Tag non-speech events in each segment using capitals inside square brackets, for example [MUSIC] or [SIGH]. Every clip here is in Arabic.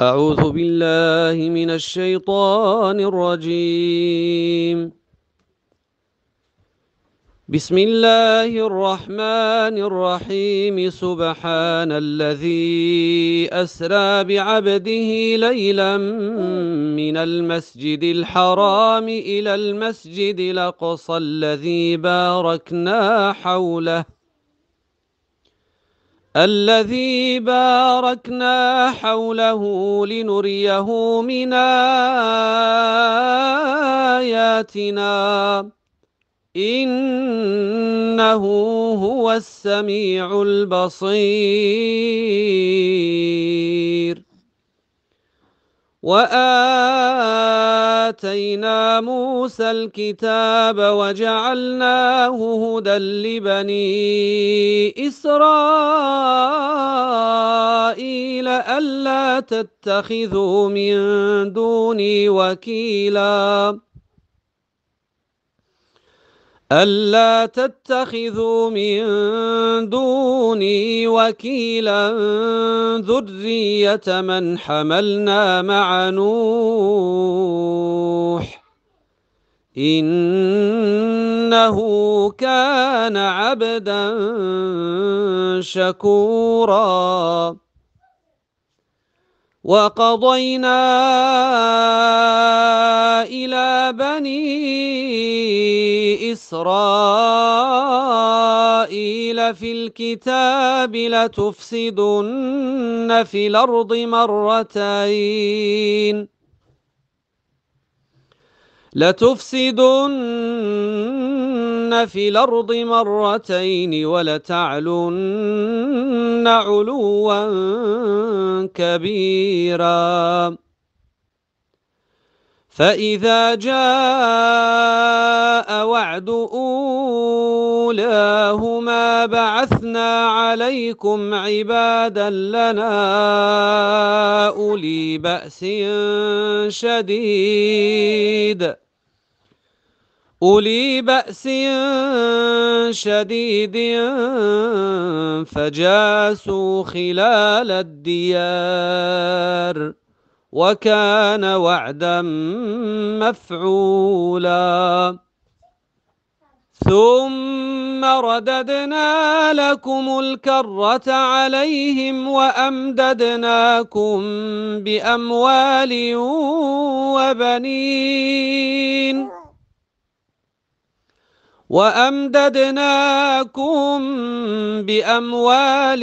أعوذ بالله من الشيطان الرجيم بسم الله الرحمن الرحيم سبحان الذي أسرى بعبده ليلا من المسجد الحرام إلى المسجد الأقصى الذي باركنا حوله الذي باركنا حوله لنريه من آياتنا إنه هو السميع البصير وآتينا موسى الكتاب وجعلناه هدى لبني إسرائيل ألا تتخذوا من دوني وكيلاً ألا تتخذوا من دوني وكيلا ذرية من حملنا مع نوح إنه كان عبدا شكورا وقضينا إلى بني إسرائيل في الكتاب لتفسدن في الأرض مرتين لتفسدن في الأرض مرتين ولتعلن علوا كبيراً فإذا جاء وعد أولاهما بعثنا عليكم عبادا لنا أولي بأس شديد أولي بأس شديد فجاسوا خلال الديار وكان وعدا مفعولا ثم رددنا لكم الكرة عليهم وأمددناكم بأموال وبنين وأمددناكم بأموال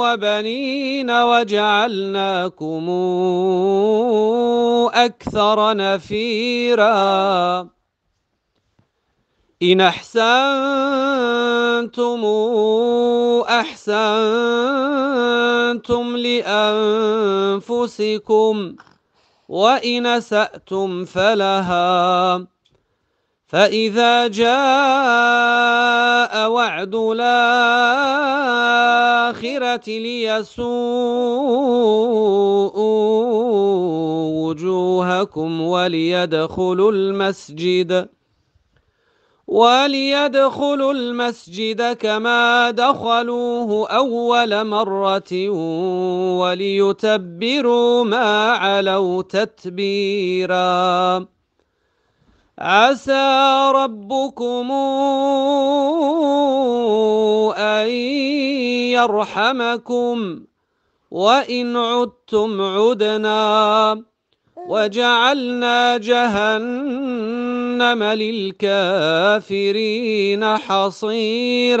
وبنين وجعلناكم أكثر نفيرا إن أحسنتم أحسنتم لأنفسكم وإن سأتم فلها فإذا جاء وعد الآخرة ليسوء وجوهكم وليدخلوا المسجد وليدخلوا المسجد كما دخلوه أول مرة وليتبروا ما علوا تتبيراً عسى ربكم أن يرحمكم وإن عدتم عدنا وجعلنا جهنم للكافرين حصيراً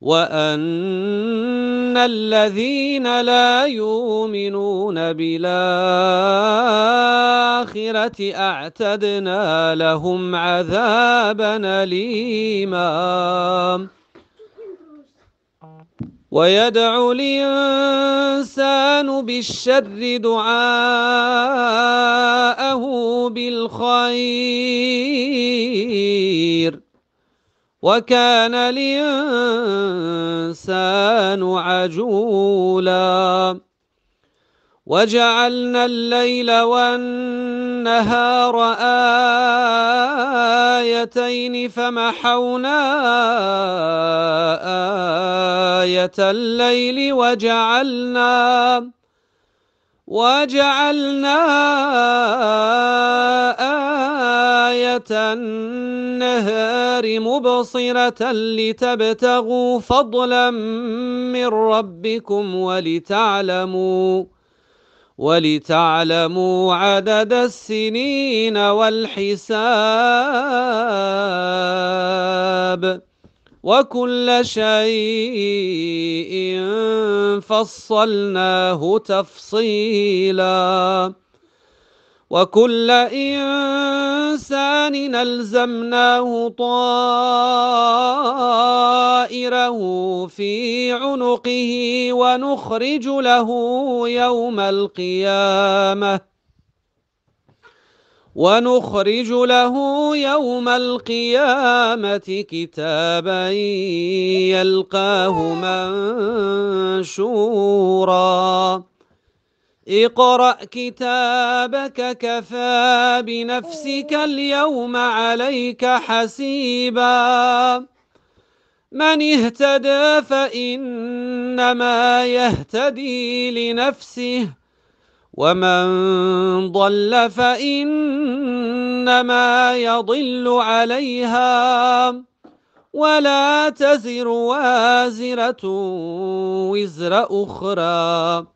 وأن الذين لا يؤمنون بالآخرة أعتدنا لهم عذابا أليما ويدعو الإنسان بالشر دعاءه بالخير وكان الإنسان عجولا وجعلنا الليل والنهار آيتين فمحونا آية الليل وجعلنا وجعلنا آية النهار مبصرة لتبتغوا فضلا من ربكم ولتعلموا ولتعلموا عدد السنين والحساب وكل شيء فصلناه تفصيلاً وكل إنسان ألزمناه طائره في عنقه ونخرج له يوم القيامة ونخرج له يوم القيامة كتابا يلقاه منشوراً اقرأ كتابك كفى بنفسك اليوم عليك حسيبا من اهتدى فإنما يهتدي لنفسه ومن ضل فإنما يضل عليها ولا تزر وازرة وزر أخرى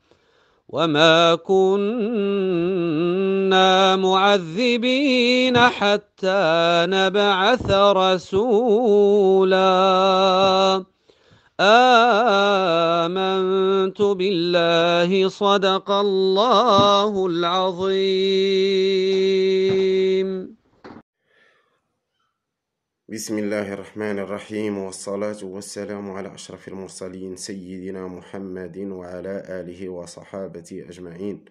وما كنا معذبين حتى نبعث رسولا آمنت بالله صدق الله العظيم بسم الله الرحمن الرحيم والصلاة والسلام على أشرف المرسلين سيدنا محمد وعلى آله وصحابته أجمعين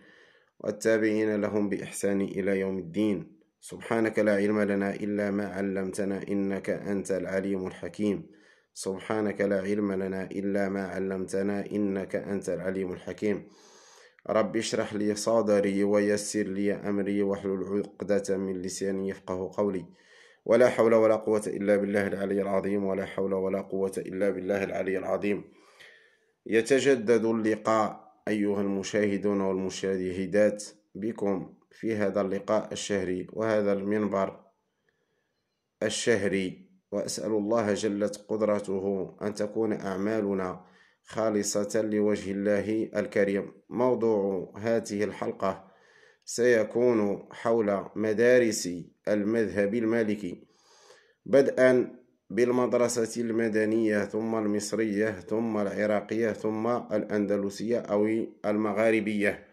والتابعين لهم بإحسان إلى يوم الدين سبحانك لا علم لنا إلا ما علمتنا إنك أنت العليم الحكيم سبحانك لا علم لنا إلا ما علمتنا إنك أنت العليم الحكيم رب اشرح لي صدري ويسر لي أمري واحلل عقدة من لساني يفقه قولي ولا حول ولا قوة إلا بالله العلي العظيم ولا حول ولا قوة إلا بالله العلي العظيم يتجدد اللقاء أيها المشاهدون والمشاهدات بكم في هذا اللقاء الشهري وهذا المنبر الشهري وأسأل الله جلت قدرته أن تكون أعمالنا خالصة لوجه الله الكريم موضوع هذه الحلقة سيكون حول مدارس المذهب المالكي بدءا بالمدرسة المدنية ثم المصرية ثم العراقية ثم الأندلسية أو المغاربية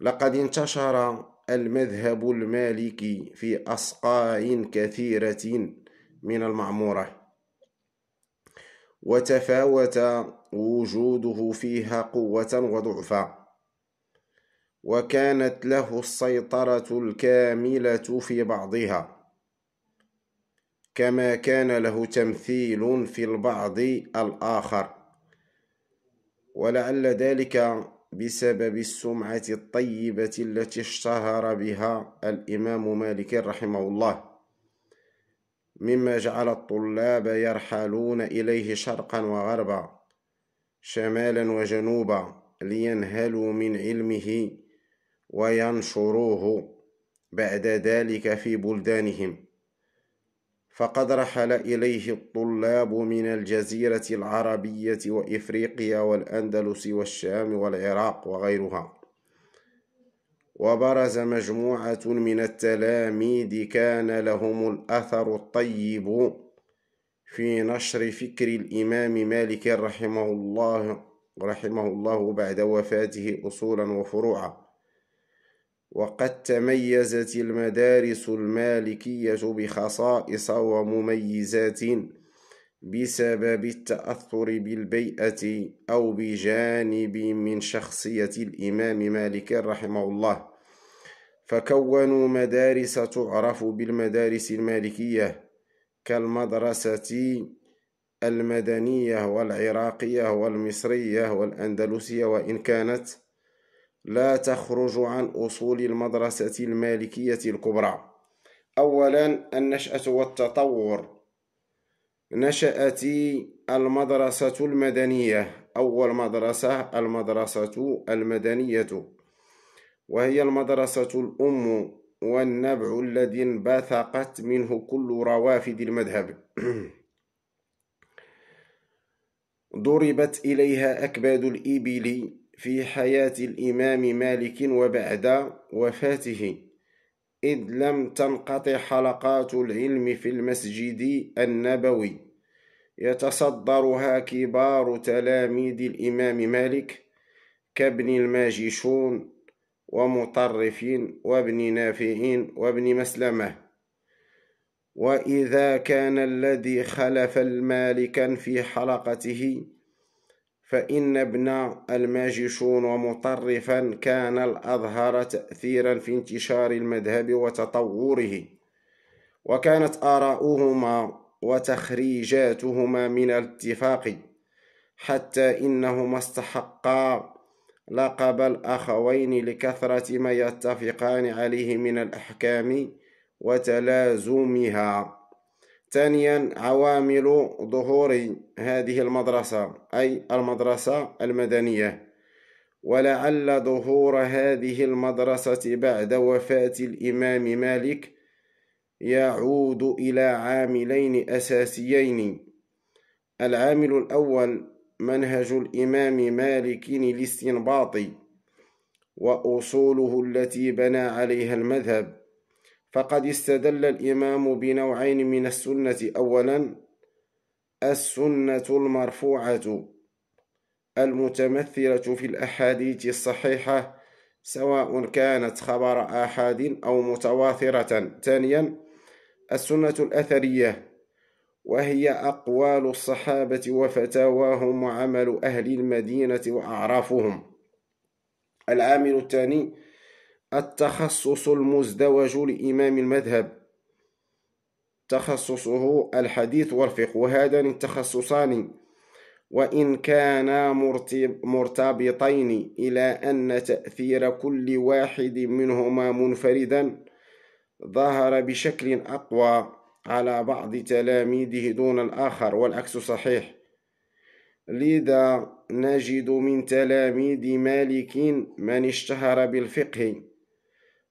لقد انتشر المذهب المالكي في أصقاع كثيرة من المعمورة وتفاوت وجوده فيها قوة وضعفا وكانت له السيطرة الكاملة في بعضها كما كان له تمثيل في البعض الآخر ولعل ذلك بسبب السمعة الطيبة التي اشتهر بها الإمام مالك رحمه الله مما جعل الطلاب يرحلون إليه شرقا وغربا شمالا وجنوبا لينهلوا من علمه وينشروه بعد ذلك في بلدانهم فقد رحل إليه الطلاب من الجزيرة العربية وإفريقيا والأندلس والشام والعراق وغيرها وبرز مجموعة من التلاميذ كان لهم الأثر الطيب في نشر فكر الإمام مالك رحمه الله رحمه الله بعد وفاته أصولا وفروعا وقد تميزت المدارس المالكية بخصائص ومميزات بسبب التأثر بالبيئة أو بجانب من شخصية الإمام مالك رحمه الله فكونوا مدارس تعرف بالمدارس المالكية كالمدرسة المدنية والعراقية والمصرية والأندلسية وإن كانت لا تخرج عن أصول المدرسة المالكية الكبرى أولا النشأة والتطور نشأت المدرسة المدنية أول مدرسة المدرسة المدنية وهي المدرسة الأم والنبع الذي انبثقت منه كل روافد المذهب [COUGHS] ضربت إليها أكباد الإبل في حياة الإمام مالك وبعد وفاته إذ لم تنقطع حلقات العلم في المسجد النبوي يتصدرها كبار تلاميذ الإمام مالك كابن الماجشون ومطرف وابن نافع وابن مسلمه وإذا كان الذي خلف المالك في حلقته فإن ابن الماجشون ومطرفا كان الأظهر تأثيرا في انتشار المذهب وتطوره وكانت آراؤهما وتخريجاتهما من الاتفاق حتى إنهما استحقا لقب الأخوين لكثرة ما يتفقان عليه من الأحكام وتلازمها ثانيا عوامل ظهور هذه المدرسة أي المدرسة المدنية ولعل ظهور هذه المدرسة بعد وفاة الإمام مالك يعود إلى عاملين أساسيين العامل الأول منهج الإمام مالك الاستنباطي وأصوله التي بنى عليها المذهب فقد استدل الإمام بنوعين من السنة أولا السنة المرفوعة المتمثلة في الأحاديث الصحيحة سواء كانت خبر أحد أو متواثرة ثانيا السنة الأثرية وهي أقوال الصحابة وفتاواهم وعمل أهل المدينة وأعرافهم العامل الثاني التخصص المزدوج لإمام المذهب تخصصه الحديث والفقه وهذان التخصصان وإن كانا مرتبطين إلى أن تأثير كل واحد منهما منفردا ظهر بشكل أقوى على بعض تلاميذه دون الآخر والعكس صحيح لذا نجد من تلاميذ مالك من اشتهر بالفقه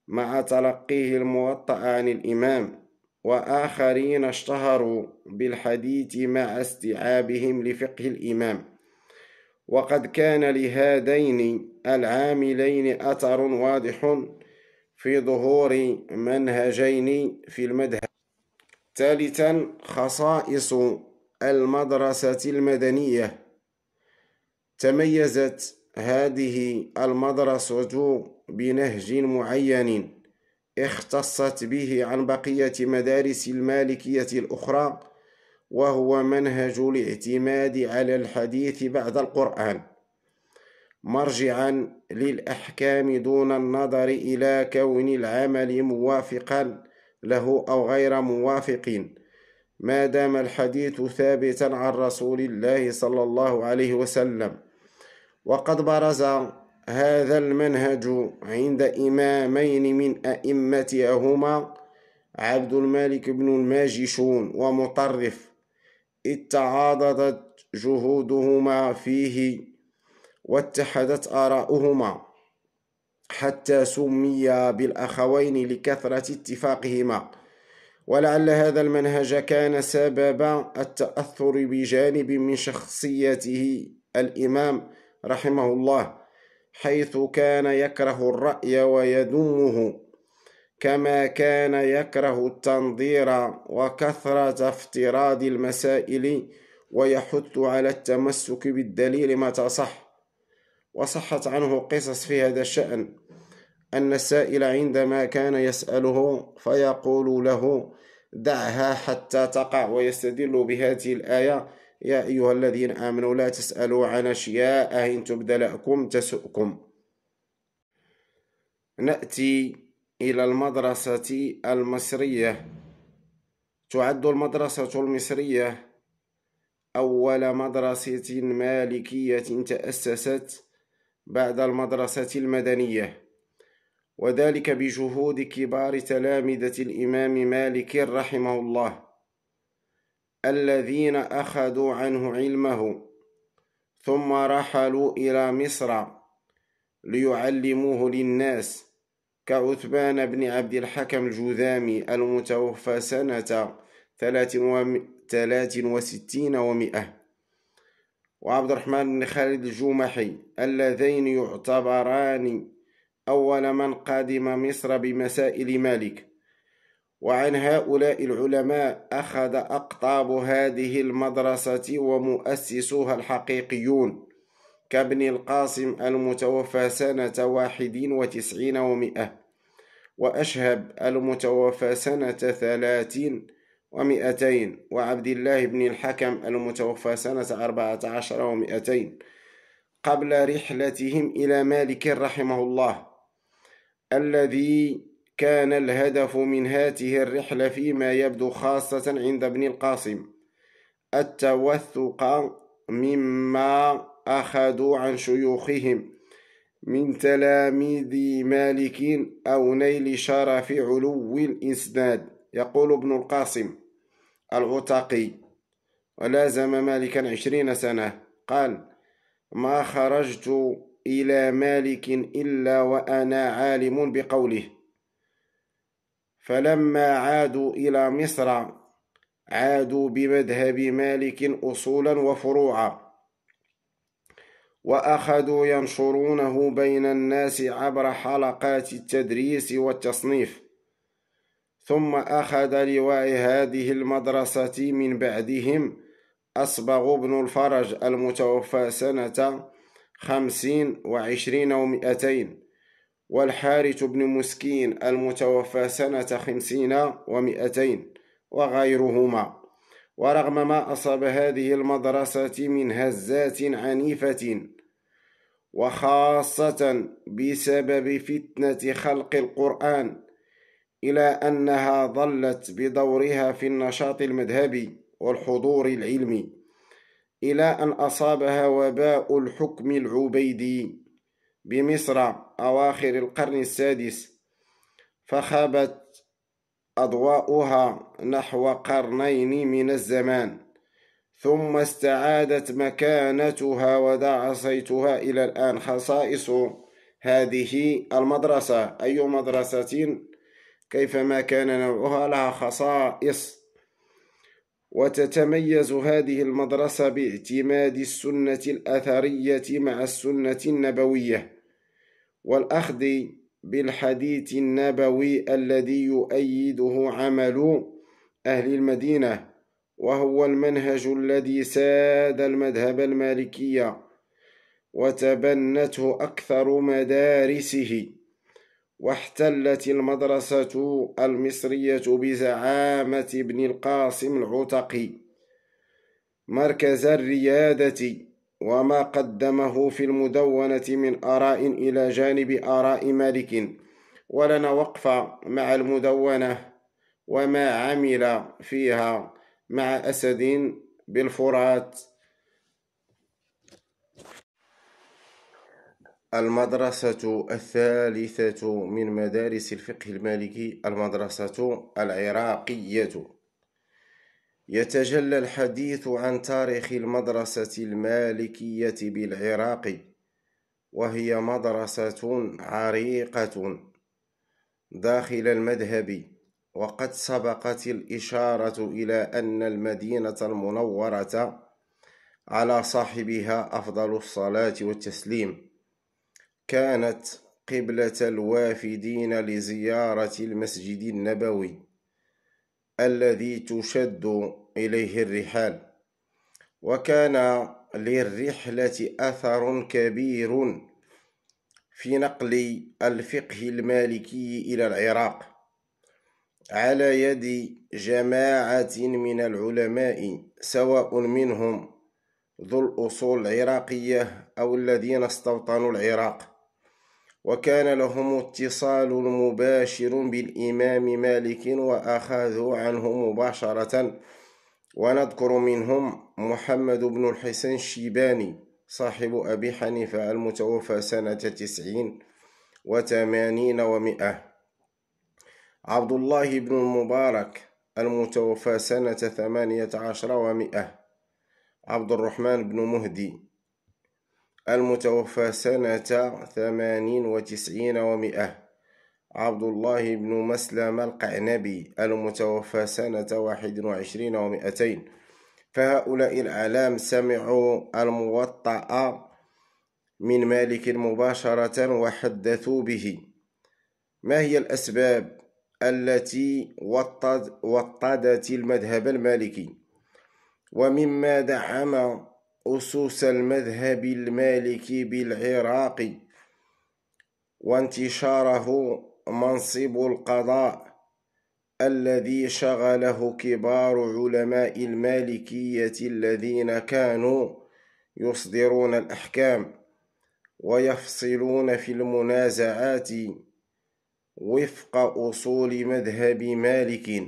مع تلقيه الموطأ عن الإمام وآخرين اشتهروا بالحديث مع استيعابهم لفقه الإمام وقد كان لهذين العاملين أثر واضح في ظهور منهجين في المذهب ثالثا خصائص المدرسة المدنية تميزت هذه المدرسة بنهج معين اختصت به عن بقية مدارس المالكية الأخرى وهو منهج الاعتماد على الحديث بعد القرآن مرجعا للأحكام دون النظر إلى كون العمل موافقا له أو غير موافق ما دام الحديث ثابتا عن رسول الله صلى الله عليه وسلم وقد برز هذا المنهج عند إمامين من أئمتهما هما عبد الملك بن الماجشون ومطرف اتعاضدت جهودهما فيه واتحدت آراؤهما حتى سمي بالأخوين لكثرة اتفاقهما ولعل هذا المنهج كان سبب التأثر بجانب من شخصيته الإمام رحمه الله حيث كان يكره الرأي ويدمه كما كان يكره التنظير وكثرة افتراض المسائل ويحث على التمسك بالدليل متى صح وصحت عنه قصص في هذا الشأن أن السائل عندما كان يسأله فيقول له دعها حتى تقع ويستدل بهذه الآية يا أيها الذين آمنوا لا تسألوا عن أشياء إن تبد تسؤكم نأتي إلى المدرسة المصرية تعد المدرسة المصرية أول مدرسة مالكية تأسست بعد المدرسة المدنية وذلك بجهود كبار تلامذة الإمام مالك رحمه الله الذين أخذوا عنه علمه ثم رحلوا إلى مصر ليعلموه للناس كعثمان بن عبد الحكم الجذامي المتوفى سنة 63 ومئة وعبد الرحمن بن خالد الجمحي اللذين يعتبران أول من قدم مصر بمسائل مالك وعن هؤلاء العلماء أخذ أقطاب هذه المدرسة ومؤسسوها الحقيقيون كابن القاسم المتوفى سنة واحد وتسعين ومئة وأشهب المتوفى سنة ثلاثين ومئتين وعبد الله بن الحكم المتوفى سنة أربعة عشر ومئتين قبل رحلتهم إلى مالك رحمه الله الذي كان الهدف من هاته الرحلة فيما يبدو خاصة عند ابن القاسم التوثق مما أخذوا عن شيوخهم من تلاميذ مالك أو نيل شرف علو الإسناد يقول ابن القاسم العتقي ولازم مالكا عشرين سنة قال ما خرجت إلى مالك إلا وأنا عالم بقوله فلما عادوا إلى مصر عادوا بمذهب مالك أصولا وفروعا وأخذوا ينشرونه بين الناس عبر حلقات التدريس والتصنيف ثم أخذ لواء هذه المدرسة من بعدهم أصبغ بن الفرج المتوفى سنة خمسين وعشرين ومئتين والحارث بن مسكين المتوفى سنة خمسين ومئتين وغيرهما ورغم ما أصاب هذه المدرسة من هزات عنيفة وخاصة بسبب فتنة خلق القرآن إلى أنها ظلت بدورها في النشاط المذهبي والحضور العلمي إلى أن أصابها وباء الحكم العبيدي بمصر أواخر القرن السادس فخابت أضواؤها نحو قرنين من الزمان ثم استعادت مكانتها ودع صيتها إلى الآن خصائص هذه المدرسة أي مدرسة كيفما كان نوعها لها خصائص وتتميز هذه المدرسة باعتماد السنة الأثرية مع السنة النبوية والأخذ بالحديث النبوي الذي يؤيده عمل أهل المدينة وهو المنهج الذي ساد المذهب المالكية وتبنته أكثر مدارسه واحتلت المدرسة المصرية بزعامة ابن القاسم العتقي مركز الريادة وما قدمه في المدونة من آراء إلى جانب آراء مالك ولنا وقفة مع المدونة وما عمل فيها مع أسد بالفرات المدرسة الثالثة من مدارس الفقه المالكي المدرسة العراقية يتجلى الحديث عن تاريخ المدرسة المالكية بالعراق وهي مدرسة عريقة داخل المذهب وقد سبقت الإشارة إلى أن المدينة المنورة على صاحبها أفضل الصلاة والتسليم كانت قبلة الوافدين لزيارة المسجد النبوي الذي تشد إليه الرحال وكان للرحلة أثر كبير في نقل الفقه المالكي إلى العراق على يد جماعة من العلماء سواء منهم ذو الأصول العراقية أو الذين استوطنوا العراق وكان لهم اتصال مباشر بالإمام مالك وأخذوا عنه مباشرة ونذكر منهم محمد بن الحسن الشيباني صاحب أبي حنيفة المتوفى سنة تسعين وثمانين ومئة عبد الله بن المبارك المتوفى سنة ثمانية عشر ومئة عبد الرحمن بن مهدي المتوفى سنة ثمانين وتسعين ومئة عبد الله بن مسلم القعنبي المتوفى سنة واحد وعشرين ومئتين فهؤلاء الأعلام سمعوا الموطأ من مالك مباشرة وحدثوا به ما هي الأسباب التي وطدت المذهب المالكي ومما دعم أسس المذهب المالكي بالعراق وانتشاره منصب القضاء الذي شغله كبار علماء المالكية الذين كانوا يصدرون الأحكام ويفصلون في المنازعات وفق أصول مذهب مالك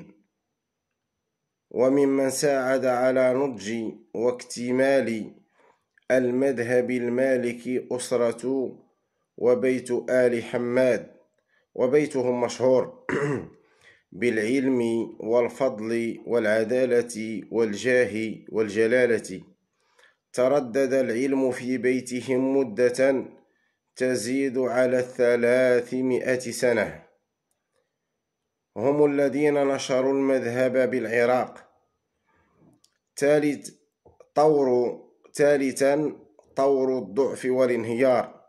وممن ساعد على نضج واكتمال المذهب المالكي أسرة وبيت آل حماد وبيتهم مشهور [CLEARS THROAT] بالعلم والفضل والعدالة والجاه والجلالة تردد العلم في بيتهم مدة تزيد على الثلاثمائة سنة هم الذين نشروا المذهب بالعراق ثالث طور ثالثا طور الضعف والانهيار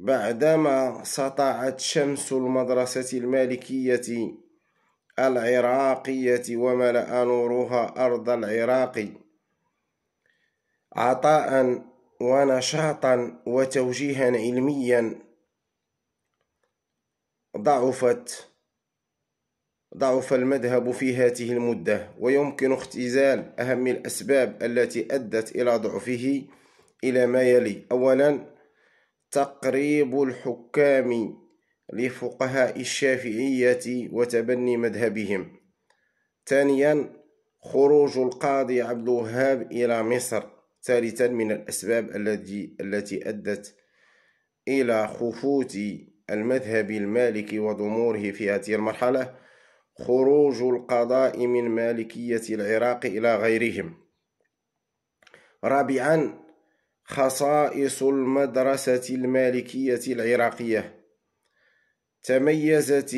بعدما سطعت شمس المدرسة المالكية العراقية وملأ نورها أرض العراق عطاء ونشاطا وتوجيها علميا ضعفت ضعف المذهب في هذه المدة ويمكن اختزال أهم الأسباب التي أدت إلى ضعفه إلى ما يلي أولا تقريب الحكام لفقهاء الشافعية وتبني مذهبهم ثانيا خروج القاضي عبد الوهاب إلى مصر ثالثا من الأسباب التي التي أدت إلى خفوت المذهب المالكي وضموره في هذه المرحلة خروج القضاء من مالكية العراق إلى غيرهم رابعا خصائص المدرسة المالكية العراقية تميزت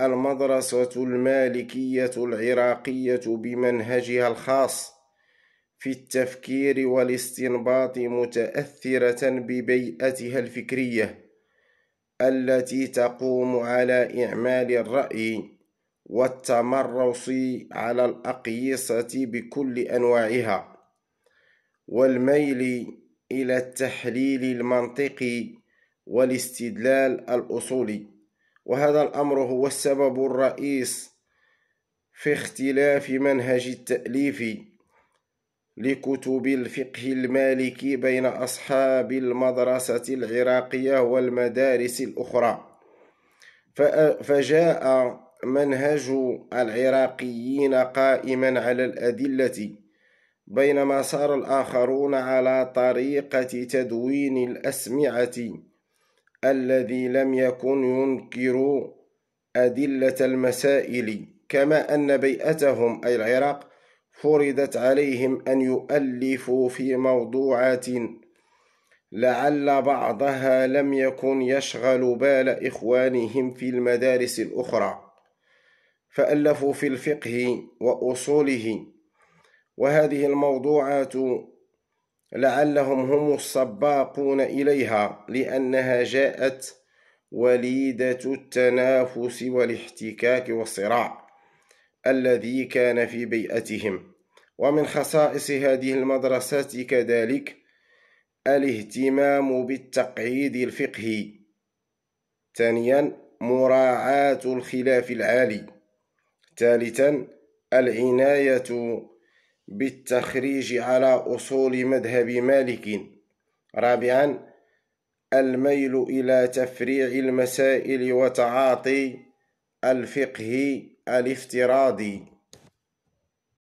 المدرسة المالكية العراقية بمنهجها الخاص في التفكير والاستنباط متأثرة ببيئتها الفكرية التي تقوم على إعمال الرأي والتمرس على الأقيسة بكل أنواعها والميل إلى التحليل المنطقي والاستدلال الأصولي وهذا الأمر هو السبب الرئيس في اختلاف منهج التأليف لكتب الفقه المالكي بين أصحاب المدرسة العراقية والمدارس الأخرى فجاء منهج العراقيين قائما على الأدلة بينما صار الآخرون على طريقة تدوين الأسمعة الذي لم يكن ينكر أدلة المسائل كما أن بيئتهم أي العراق فرضت عليهم أن يؤلفوا في موضوعات لعل بعضها لم يكن يشغل بال إخوانهم في المدارس الأخرى فألفوا في الفقه وأصوله وهذه الموضوعات لعلهم هم السباقون إليها لأنها جاءت وليدة التنافس والاحتكاك والصراع الذي كان في بيئتهم ومن خصائص هذه المدرسة كذلك الاهتمام بالتقعيد الفقهي ثانيا مراعاة الخلاف العالي ثالثا العناية بالتخريج على أصول مذهب مالك رابعا الميل إلى تفريع المسائل وتعاطي الفقه الافتراضي